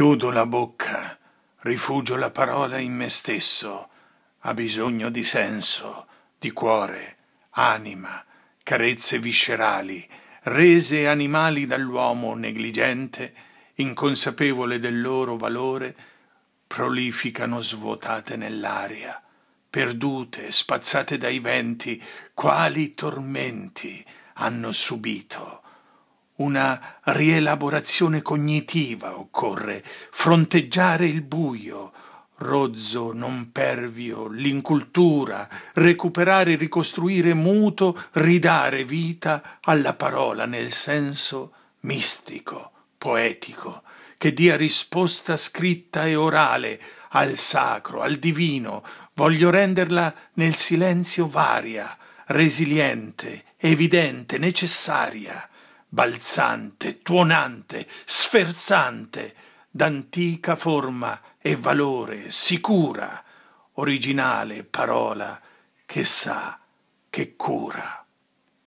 Chiudo la bocca, rifugio la parola in me stesso, ha bisogno di senso, di cuore, anima, carezze viscerali, rese animali dall'uomo negligente, inconsapevole del loro valore, prolificano svuotate nell'aria, perdute, spazzate dai venti, quali tormenti hanno subito una rielaborazione cognitiva occorre, fronteggiare il buio, rozzo, non pervio, l'incultura, recuperare, ricostruire muto, ridare vita alla parola nel senso mistico, poetico, che dia risposta scritta e orale al sacro, al divino, voglio renderla nel silenzio varia, resiliente, evidente, necessaria balzante, tuonante, sferzante, d'antica forma e valore, sicura, originale parola che sa, che cura.